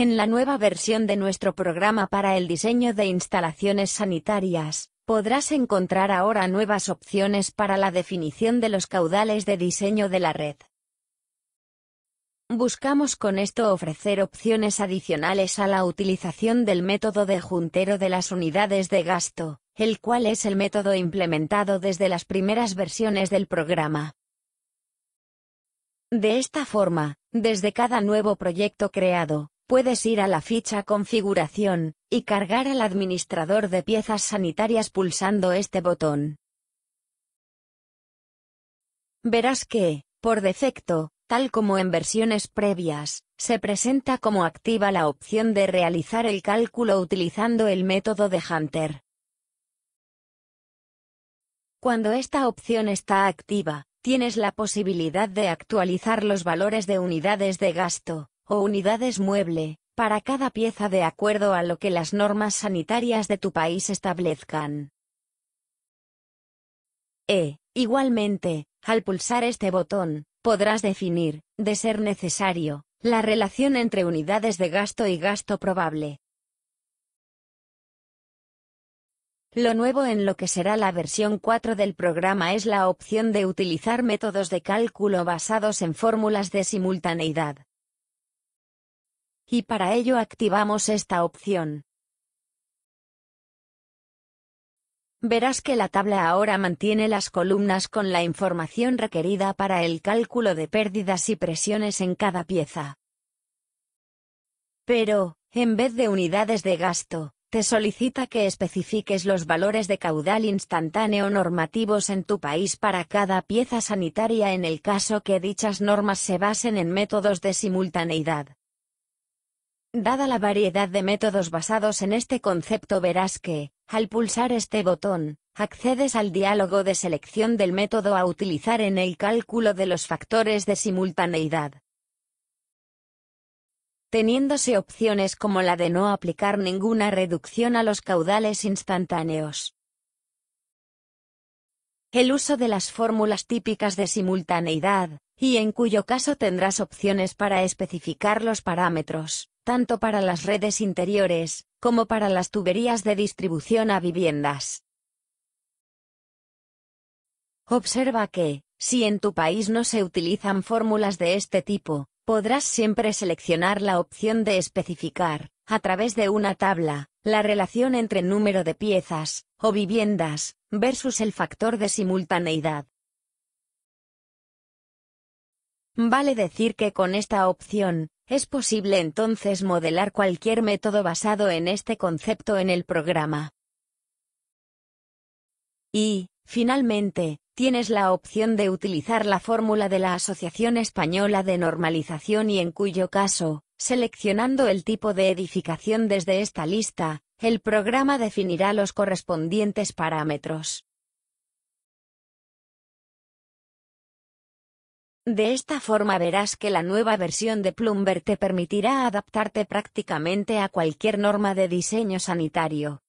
En la nueva versión de nuestro programa para el diseño de instalaciones sanitarias, podrás encontrar ahora nuevas opciones para la definición de los caudales de diseño de la red. Buscamos con esto ofrecer opciones adicionales a la utilización del método de juntero de las unidades de gasto, el cual es el método implementado desde las primeras versiones del programa. De esta forma, desde cada nuevo proyecto creado, puedes ir a la ficha Configuración, y cargar al administrador de piezas sanitarias pulsando este botón. Verás que, por defecto, tal como en versiones previas, se presenta como activa la opción de realizar el cálculo utilizando el método de Hunter. Cuando esta opción está activa, tienes la posibilidad de actualizar los valores de unidades de gasto, o unidades mueble, para cada pieza de acuerdo a lo que las normas sanitarias de tu país establezcan. E, igualmente, al pulsar este botón, podrás definir, de ser necesario, la relación entre unidades de gasto y gasto probable. Lo nuevo en lo que será la versión 4 del programa es la opción de utilizar métodos de cálculo basados en fórmulas de simultaneidad. Y para ello activamos esta opción. Verás que la tabla ahora mantiene las columnas con la información requerida para el cálculo de pérdidas y presiones en cada pieza. Pero, en vez de unidades de gasto, te solicita que especifiques los valores de caudal instantáneo normativos en tu país para cada pieza sanitaria en el caso que dichas normas se basen en métodos de simultaneidad. Dada la variedad de métodos basados en este concepto verás que, al pulsar este botón, accedes al diálogo de selección del método a utilizar en el cálculo de los factores de simultaneidad. Teniéndose opciones como la de no aplicar ninguna reducción a los caudales instantáneos. El uso de las fórmulas típicas de simultaneidad, y en cuyo caso tendrás opciones para especificar los parámetros tanto para las redes interiores, como para las tuberías de distribución a viviendas. Observa que, si en tu país no se utilizan fórmulas de este tipo, podrás siempre seleccionar la opción de especificar, a través de una tabla, la relación entre número de piezas, o viviendas, versus el factor de simultaneidad. Vale decir que con esta opción, es posible entonces modelar cualquier método basado en este concepto en el programa. Y, finalmente, tienes la opción de utilizar la fórmula de la Asociación Española de Normalización y en cuyo caso, seleccionando el tipo de edificación desde esta lista, el programa definirá los correspondientes parámetros. De esta forma verás que la nueva versión de Plumber te permitirá adaptarte prácticamente a cualquier norma de diseño sanitario.